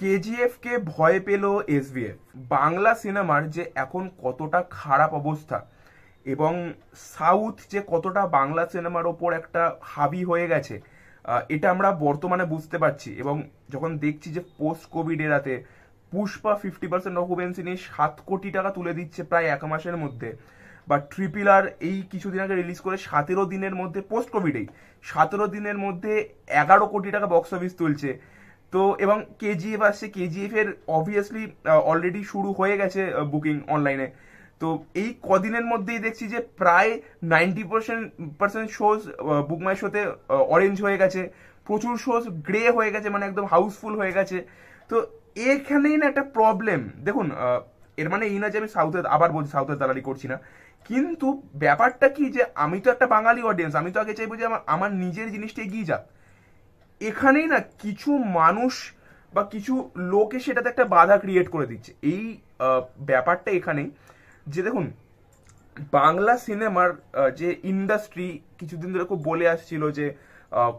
কেজিএফকে ভয় পেল এসভিএফ বাংলা সিনেমার যে এখন কতটা খারাপ অবস্থা এবং সাউথ যে কতটা বাংলা সিনেমার ওপর একটা হাবি হয়ে গেছে এটা আমরা বর্তমানে বুঝতে পারছি এবং যখন দেখছি যে পোস্ট কোভিড এরাতে পুষ্পা ফিফটি পার্সেন্ট অকুপেন্সি নিয়ে সাত কোটি টাকা তুলে দিচ্ছে প্রায় এক মাসের মধ্যে বা ট্রিপিল আর এই কিছুদিন আগে রিলিজ করে সতেরো দিনের মধ্যে পোস্ট কোভিডেই সতেরো দিনের মধ্যে এগারো কোটি টাকা বক্স অফিস তুলছে তো এবং কেজিএফ আসছে কেজিএফ এর অবভিয়াসলি অলরেডি শুরু হয়ে গেছে বুকিং অনলাইনে তো এই কদিনের মধ্যেই দেখছি যে প্রায় নাইনটি পার্সেন্ট পার্সেন্ট শোজ বুকমাই শোতে অরেঞ্জ হয়ে গেছে প্রচুর শোজ গ্রে হয়ে গেছে মানে একদম হাউসফুল হয়ে গেছে তো এখানেই না একটা প্রবলেম দেখুন এর মানে এই না যে আমি সাউথের আবার বলছি সাউথের দালালি করছি না কিন্তু ব্যাপারটা কি যে আমি তো একটা বাঙালি অডিয়েন্স আমি তো আগে চাইবো যে আমার নিজের জিনিসটা এগিয়ে যাক এখানেই না কিছু মানুষ বা কিছু লোকে সেটাতে একটা বাধা ক্রিয়েট করে দিচ্ছে এই ব্যাপারটা এখানেই যে দেখুন বাংলা সিনেমার যে ইন্ডাস্ট্রি কিছুদিন ধরে খুব বলে আসছিল যে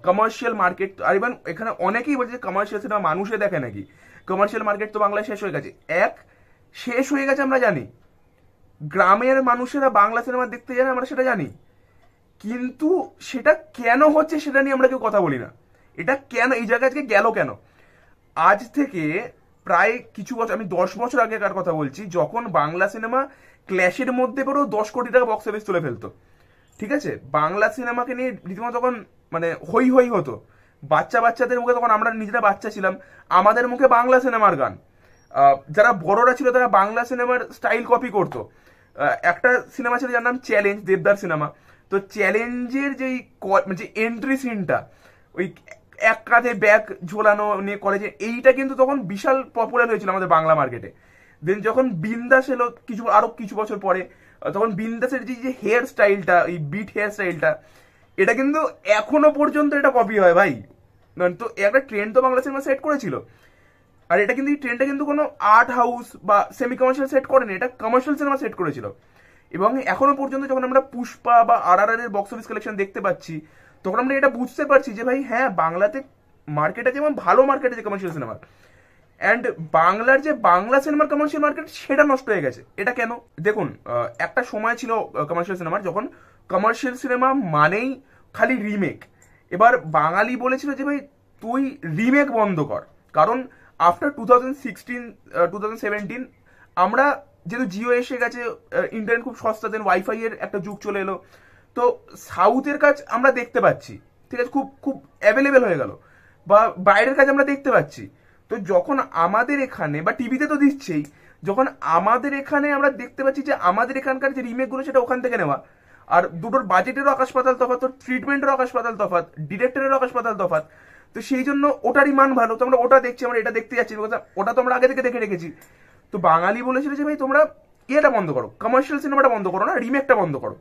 কমার্শিয়াল মার্কেট আর ইভেন এখানে অনেকেই বলছে যে কমার্শিয়াল সিনেমা মানুষে দেখে নাকি কমার্শিয়াল মার্কেট তো বাংলায় শেষ হয়ে গেছে এক শেষ হয়ে গেছে আমরা জানি গ্রামের মানুষেরা বাংলা সিনেমা দেখতে যায় আমরা সেটা জানি কিন্তু সেটা কেন হচ্ছে সেটা নিয়ে আমরা কেউ কথা বলি না এটা কেন এই জায়গায় আজকে গেল কেন আজ থেকে প্রায় কিছু বছর আমি দশ বছর আগেকার কথা বলছি যখন বাংলা সিনেমা ক্ল্যাশের মধ্যে পরেও দশ কোটি টাকা বক্স অফিস তুলে ফেলতো ঠিক আছে বাংলা সিনেমাকে নিয়ে রীতিমতো তখন মানে হই হই হতো বাচ্চা বাচ্চাদের মুখে তখন আমরা নিজেরা বাচ্চা ছিলাম আমাদের মুখে বাংলা সিনেমার গান যারা বড়রা ছিল তারা বাংলা সিনেমার স্টাইল কপি করতো একটা সিনেমা ছিল যার নাম চ্যালেঞ্জ দেবদার সিনেমা তো চ্যালেঞ্জের যেই যে এন্ট্রি সিনটা ওই এক কাঁধে ব্যাগ ঝোলানো নিয়ে কলেজে এইটা কিন্তু তখন বিশাল পপুলার হয়েছিল আমাদের বাংলা মার্কেটে দেন যখন বিন্দাস এলো কিছু আরো কিছু বছর পরে তখন বিন্দাসের যে হেয়ার স্টাইলটা এই বিট হেয়ার স্টাইলটা এটা কিন্তু এখনো পর্যন্ত এটা কপি হয় ভাই মানে তো একটা ট্রেন্ড তো বাংলা সিনেমা সেট করেছিল আর এটা কিন্তু এই ট্রেন্ডটা কিন্তু কোনো আর্ট হাউস বা সেমি কমার্শিয়াল সেট করেনি এটা কমার্শিয়াল সিনেমা সেট করেছিল এবং এখনো পর্যন্ত যখন আমরা পুষ্পা বা আর এর বক্স অফিস কালেকশন দেখতে পাচ্ছি তখন আমরা এটা বুঝতে পারছি যে ভাই হ্যাঁ বাংলাতে মার্কেট আছে এবং ভালো মার্কেট আছে কমার্শিয়াল সিনেমার অ্যান্ড বাংলার যে বাংলা সিনেমার কমার্শিয়াল মার্কেট সেটা নষ্ট হয়ে গেছে এটা কেন দেখুন একটা সময় ছিল কমার্শিয়াল সিনেমার যখন কমার্শিয়াল সিনেমা মানেই খালি রিমেক এবার বাঙালি বলেছিল যে ভাই তুই রিমেক বন্ধ কর কারণ after two thousand sixteen two thousand আমরা যেহেতু জিও এসে গেছে ইন্টারনেট খুব সস্তা দেন ওয়াইফাই এর একটা যুগ চলে এলো তো সাউথের কাজ আমরা দেখতে পাচ্ছি ঠিক আছে খুব খুব অ্যাভেলেবেল হয়ে গেল বা বাইরের কাজ আমরা দেখতে পাচ্ছি তো যখন আমাদের এখানে বা টিভিতে তো দিচ্ছেই যখন আমাদের এখানে আমরা দেখতে পাচ্ছি যে আমাদের এখানকার যে রিমেকগুলো সেটা ওখান থেকে নেওয়া আর দুটোর বাজেটেরও আকাশ পাতাল তফাত তোর ট্রিটমেন্টেরও আকাশ পাতাল তফাত ডিরেক্টরেরও আকাশ পাতাল তফাত তো সেই জন্য ওটারই মান ভালো তো আমরা ওটা দেখছি আমরা এটা দেখতে যাচ্ছি ওটা তো আমরা আগে থেকে দেখে রেখেছি তো বাঙালি বলেছিল যে ভাই তোমরা ইয়েটা বন্ধ করো কমার্শিয়াল সিনেমাটা বন্ধ করো না রিমেকটা বন্ধ করো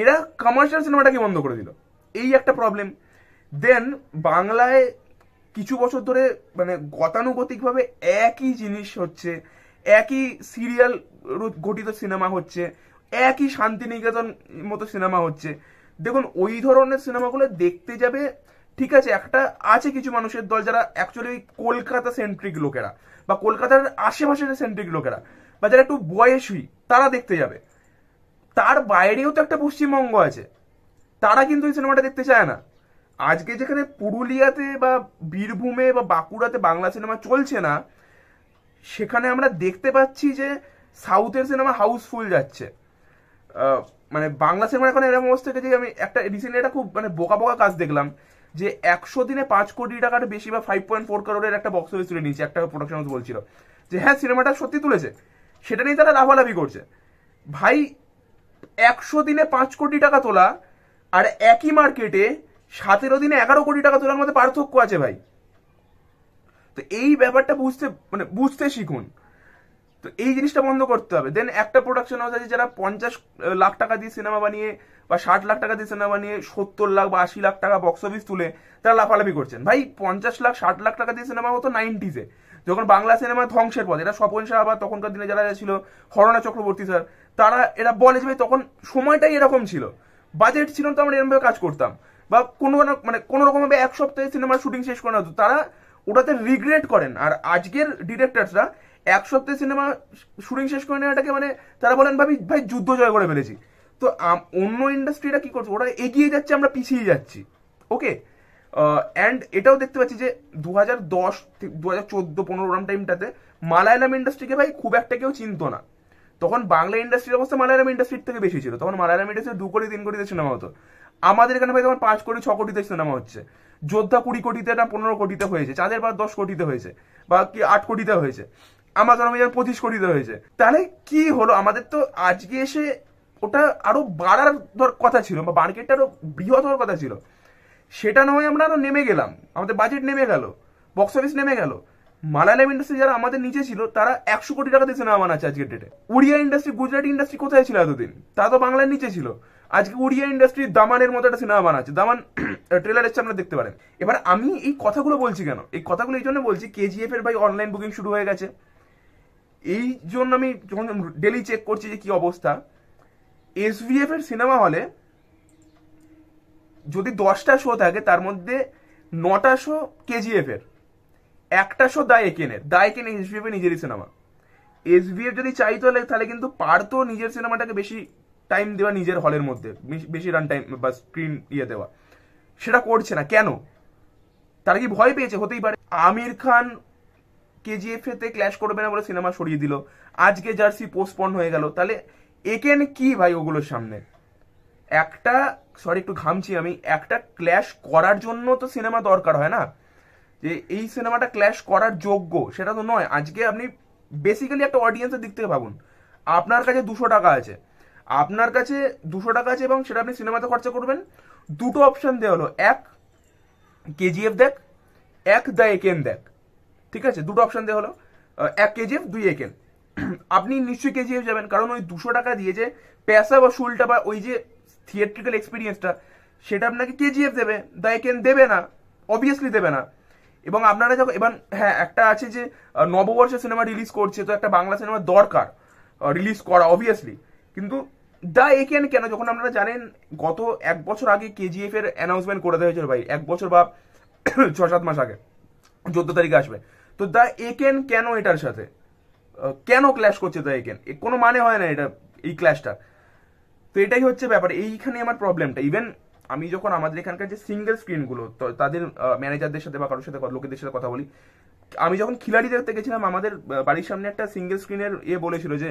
এরা কমার্শিয়াল সিনেমাটাকে বন্ধ করে দিল এই একটা প্রবলেম দেন বাংলায় কিছু বছর ধরে মানে গতানুগতিকভাবে একই জিনিস হচ্ছে একই সিরিয়াল গঠিত সিনেমা হচ্ছে একই শান্তিনিকেতন মতো সিনেমা হচ্ছে দেখুন ওই ধরনের সিনেমাগুলো দেখতে যাবে ঠিক আছে একটা আছে কিছু মানুষের দল যারা অ্যাকচুয়ালি কলকাতা সেন্ট্রিক লোকেরা বা কলকাতার আশেপাশের সেন্ট্রিক লোকেরা বা যারা একটু বয়সী তারা দেখতে যাবে তার বাইরেও তো একটা পশ্চিমবঙ্গ আছে তারা কিন্তু এই সিনেমাটা দেখতে চায় না আজকে যেখানে পুরুলিয়াতে বা বীরভূমে বা বাঁকুড়াতে বাংলা সিনেমা চলছে না সেখানে আমরা দেখতে পাচ্ছি যে সাউথের সিনেমা হাউসফুল যাচ্ছে মানে বাংলা সিনেমা এখন এরকম অবস্থা যে আমি একটা রিসেন্টলি একটা খুব মানে বোকা বোকা কাজ দেখলাম যে একশো দিনে পাঁচ কোটি টাকার বেশি বা ফাইভ পয়েন্ট ফোর করোড়ের একটা বক্স অফিস তুলে নিয়েছে একটা প্রোডাকশন হাউস বলছিল যে হ্যাঁ সিনেমাটা সত্যি তুলেছে সেটা নিয়ে তারা লাভালাভি করছে ভাই একশো দিনে পাঁচ কোটি টাকা তোলা আর একই মার্কেটে সতেরো দিনে এগারো কোটি টাকা তোলার মধ্যে পার্থক্য আছে ভাই তো এই ব্যাপারটা বুঝতে মানে বুঝতে শিখুন তো এই জিনিসটা বন্ধ করতে হবে দেন একটা প্রোডাকশন হাউস আছে যারা পঞ্চাশ লাখ টাকা দিয়ে সিনেমা বানিয়ে বা ষাট লাখ টাকা দিয়ে সিনেমা বানিয়ে সত্তর লাখ বা আশি লাখ টাকা বক্স অফিস তুলে তারা লাফালাফি করছেন ভাই পঞ্চাশ লাখ ষাট লাখ টাকা দিয়ে সিনেমা হতো নাইনটিজে যখন বাংলা সিনেমা ধ্বংসের পথ এটা স্বপন শাহ বা তখনকার দিনে যারা ছিল হরণা চক্রবর্তী স্যার তারা এরা বলে যে ভাই তখন সময়টাই এরকম ছিল বাজেট ছিল তো আমরা এরকমভাবে কাজ করতাম বা কোনো মানে কোনো রকমভাবে এক সপ্তাহে সিনেমার শুটিং শেষ করে হতো তারা ওটাতে রিগ্রেট করেন আর আজকের ডিরেক্টরসরা এক সপ্তাহে সিনেমা শুটিং শেষ করে নেওয়াটাকে মানে তারা বলেন ভাবি ভাই যুদ্ধ জয় করে ফেলেছি তো অন্য ইন্ডাস্ট্রিটা কি করছে ওরা এগিয়ে যাচ্ছে আমরা পিছিয়ে যাচ্ছি ওকে অ্যান্ড এটাও দেখতে পাচ্ছি যে দু হাজার দশ দু হাজার চোদ্দো পনেরো টাইমটাতে মালায়ালাম ইন্ডাস্ট্রিকে ভাই খুব একটা কেউ চিনত না তখন বাংলা ইন্ডাস্ট্রির অবস্থা মালায়ালাম ইন্ডাস্ট্রির থেকে বেশি ছিল তখন মালায়ালাম ইন্ডাস্ট্রি দু কোটি তিন কোটিতে সিনেমা হতো আমাদের এখানে ভাই তখন পাঁচ কোটি ছ কোটিতে সিনেমা হচ্ছে যোদ্ধা কুড়ি কোটিতে না পনেরো কোটিতে হয়েছে চাঁদের পার দশ কোটিতে হয়েছে বা কি আট কোটিতে হয়েছে আমাজন অভিযান পঁচিশ কোটিতে হয়েছে তাহলে কি হলো আমাদের তো আজকে এসে ওটা আরো বাড়ার ধর কথা ছিল বা মার্কেটটা আরো বৃহৎ হওয়ার কথা ছিল সেটা না আমরা আরো নেমে গেলাম আমাদের বাজেট নেমে গেল বক্স অফিস নেমে গেল মালায়ালাম ইন্ডাস্ট্রি যারা আমাদের নিচে ছিল তারা একশো কোটি টাকা দিয়েছে না আছে আজকের ডেটে উড়িয়া ইন্ডাস্ট্রি গুজরাটি ইন্ডাস্ট্রি কোথায় ছিল এতদিন তা তো বাংলার নিচে ছিল আজকে উড়িয়া ইন্ডাস্ট্রি দামানের মতো একটা সিনেমা বানাচ্ছে দামান ট্রেলার এসছে আপনারা দেখতে পারেন এবার আমি এই কথাগুলো বলছি কেন এই কথাগুলো এই জন্য বলছি কেজিএফ এর ভাই অনলাইন বুকিং শুরু হয়ে গেছে এই জন্য আমি যখন ডেলি চেক করছি যে কি অবস্থা ভিএফ এর সিনেমা হলে যদি দশটা শো থাকে তার মধ্যে নটা শো কেজিএফ এর একটা শো দায় দায়কেনের দায়কেন হিসেবে নিজেরই সিনেমা এসভিএফ যদি চাইতো তাহলে কিন্তু পারতো নিজের সিনেমাটাকে বেশি টাইম দেওয়া নিজের হলের মধ্যে বেশি রান টাইম বা স্ক্রিন ইয়ে দেওয়া সেটা করছে না কেন তারা কি ভয় পেয়েছে হতেই পারে আমির খান এতে ক্ল্যাশ করবে না বলে সিনেমা সরিয়ে দিল আজকে জার্সি পোস্টপন হয়ে গেল তাহলে একেন কি ভাই ওগুলোর সামনে একটা সরি একটু ঘামছি আমি একটা ক্ল্যাশ করার জন্য তো সিনেমা দরকার হয় না যে এই সিনেমাটা ক্ল্যাশ করার যোগ্য সেটা তো নয় আজকে আপনি বেসিক্যালি একটা অডিয়েন্সের দিক থেকে ভাবুন আপনার কাছে দুশো টাকা আছে আপনার কাছে দুশো টাকা আছে এবং সেটা আপনি সিনেমাতে খরচা করবেন দুটো অপশন দেওয়া হলো এক কেজিএফ দেখ এক দ্য একেন দেখ ঠিক আছে দুটো অপশন দেওয়া হলো এক কেজিএফ দুই একেন আপনি নিশ্চয়ই কেজিএফ যাবেন কারণ ওই দুশো টাকা দিয়ে যে পেশা বা শুলটা বা ওই যে থিয়েট্রিক্যাল এক্সপিরিয়েন্সটা সেটা আপনাকে কেজিএফ দেবে দ্য একেন দেবে না অবভিয়াসলি দেবে না এবং আপনারা যখন এবার হ্যাঁ একটা আছে যে নববর্ষ সিনেমা রিলিজ করছে তো একটা বাংলা সিনেমা দরকার রিলিজ করা অবভিয়াসলি কিন্তু দ্য এ কেন কেন যখন আপনারা জানেন গত এক বছর আগে কেজিএফ এর অ্যানাউন্সমেন্ট করে দেওয়া হয়েছিল ভাই এক বছর বা ছ সাত মাস আগে চোদ্দ তারিখে আসবে তো দ্য এ কেন কেন এটার সাথে কেন ক্ল্যাশ করছে দ্য কেন কোনো মানে হয় না এটা এই ক্ল্যাশটা তো এটাই হচ্ছে ব্যাপার এইখানে আমার প্রবলেমটা ইভেন আমি যখন আমাদের এখানকার যে সিঙ্গেল স্ক্রিনগুলো তাদের ম্যানেজারদের সাথে বা কারোর সাথে লোকেদের সাথে কথা বলি আমি যখন খিলাড়ি দেখতে গেছিলাম আমাদের বাড়ির সামনে একটা সিঙ্গেল স্ক্রিনের এ বলেছিল যে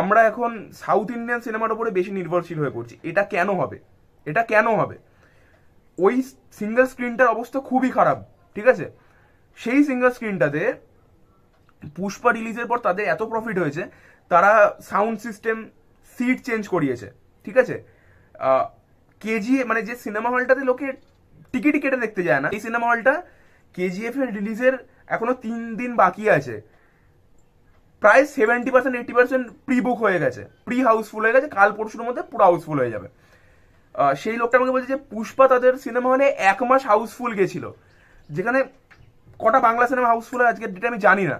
আমরা এখন সাউথ ইন্ডিয়ান সিনেমার উপরে বেশি নির্ভরশীল হয়ে পড়ছি এটা কেন হবে এটা কেন হবে ওই সিঙ্গেল স্ক্রিনটার অবস্থা খুবই খারাপ ঠিক আছে সেই সিঙ্গেল স্ক্রিনটাতে পুষ্পা রিলিজের পর তাদের এত প্রফিট হয়েছে তারা সাউন্ড সিস্টেম সিট চেঞ্জ করিয়েছে ঠিক আছে কেজিএফ মানে যে সিনেমা হলটাতে লোকে টিকিট কেটে দেখতে যায় না এই সিনেমা হলটা কেজিএফ এর রিলিজের এখনো তিন দিন বাকি আছে প্রায় seventy percent eighty percent pre book হয়ে গেছে প্রি হাউসফুল হয়ে গেছে কাল পরশুর মধ্যে পুরো হাউসফুল হয়ে যাবে সেই লোকটা আমাকে বলছে যে পুষ্পা তাদের সিনেমা হলে এক মাস হাউসফুল গেছিল যেখানে কটা বাংলা সিনেমা হাউসফুল হয় আজকের ডেটে আমি জানি না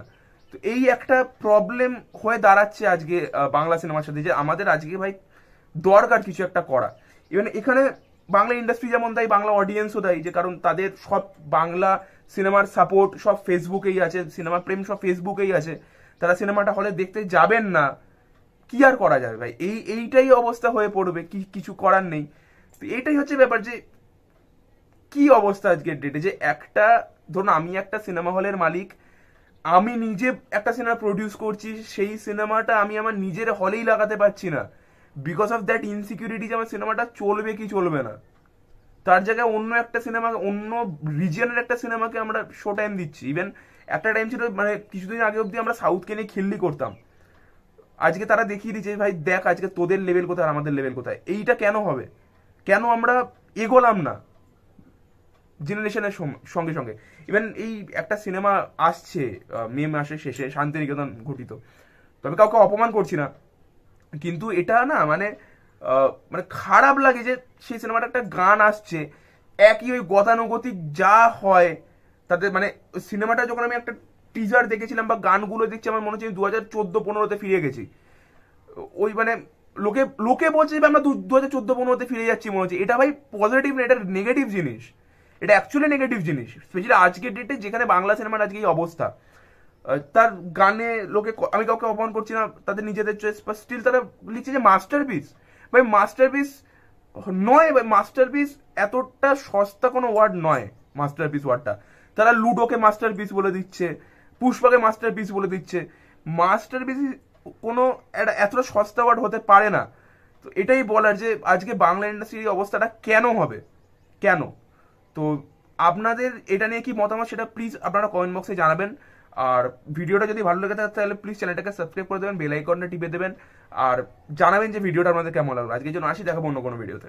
তো এই একটা প্রবলেম হয়ে দাঁড়াচ্ছে আজকে বাংলা সিনেমার সাথে যে আমাদের আজকে ভাই দরকার কিছু একটা করা ইভেন এখানে বাংলা ইন্ডাস্ট্রি যেমন দেয় বাংলা অডিয়েন্সও দেয় যে কারণ তাদের সব বাংলা সিনেমার সাপোর্ট সব ফেসবুকেই আছে সিনেমা প্রেম সব ফেসবুকেই আছে তারা সিনেমাটা হলে দেখতে যাবেন না কি আর করা যাবে ভাই এই এইটাই অবস্থা হয়ে পড়বে কি কিছু করার নেই তো এইটাই হচ্ছে ব্যাপার যে কি অবস্থা আজকের ডেটে যে একটা ধরুন আমি একটা সিনেমা হলের মালিক আমি নিজে একটা সিনেমা প্রডিউস করছি সেই সিনেমাটা আমি আমার নিজের হলেই লাগাতে পারছি না বিকজ অফ দ্যাট ইনসিকিউরিটিজ আমার সিনেমাটা চলবে কি চলবে না তার জায়গায় অন্য একটা সিনেমা অন্য রিজিয়নের একটা সিনেমাকে আমরা শো টাইম দিচ্ছি ইভেন একটা টাইম ছিল মানে কিছুদিন আগে অব্দি আমরা সাউথকে নিয়ে খেললি করতাম আজকে তারা দেখিয়ে দিচ্ছে ভাই দেখ আজকে তোদের লেভেল কোথায় আমাদের লেভেল কোথায় এইটা কেন হবে কেন আমরা এগোলাম না জেনারেশনের সঙ্গে সঙ্গে ইভেন এই একটা সিনেমা আসছে মে মাসের শেষে শান্তিনিকেতন ঘটিত তবে কাউকে অপমান করছি না কিন্তু এটা না মানে মানে খারাপ লাগে যে সেই সিনেমাটা একটা গান আসছে একই ওই গতানুগতিক যা হয় তাতে মানে সিনেমাটা যখন আমি একটা টিজার দেখেছিলাম বা গানগুলো দেখছি আমার মনে হচ্ছে দু হাজার চোদ্দো পনেরোতে ফিরে গেছি ওই মানে লোকে লোকে বলছে যে আমরা দু হাজার চোদ্দো পনেরোতে ফিরে যাচ্ছি মনে হচ্ছে এটা ভাই পজিটিভ না এটা নেগেটিভ জিনিস এটা অ্যাকচুয়ালি নেগেটিভ জিনিস স্পেশালি আজকের ডেটে যেখানে বাংলা সিনেমার আজকে এই অবস্থা তার গানে লোকে আমি কাউকে অপমান করছি না তাদের নিজেদের চয়েস বা স্টিল তারা লিখছে যে মাস্টার পিস ভাই মাস্টার পিস নয় ভাই মাস্টার পিস এতটা সস্তা কোনো ওয়ার্ড নয় মাস্টার পিস ওয়ার্ডটা তারা লুডোকে মাস্টার পিস বলে দিচ্ছে পুষ্পাকে পিস বলে দিচ্ছে মাস্টার পিস কোনো একটা এতটা সস্তা ওয়ার্ড হতে পারে না তো এটাই বলার যে আজকে বাংলা ইন্ডাস্ট্রির অবস্থাটা কেন হবে কেন তো আপনাদের এটা নিয়ে কি মতামত সেটা প্লিজ আপনারা কমেন্ট বক্সে জানাবেন আর ভিডিওটা যদি ভালো লেগে থাকে তাহলে প্লিজ চ্যানেলটাকে সাবস্ক্রাইব করে দেবেন বেল আইকনটা টিপে দেবেন আর জানাবেন যে ভিডিওটা আপনাদের কেমন লাগলো আজকের জন্য আসি দেখাবো অন্য কোনো ভিডিওতে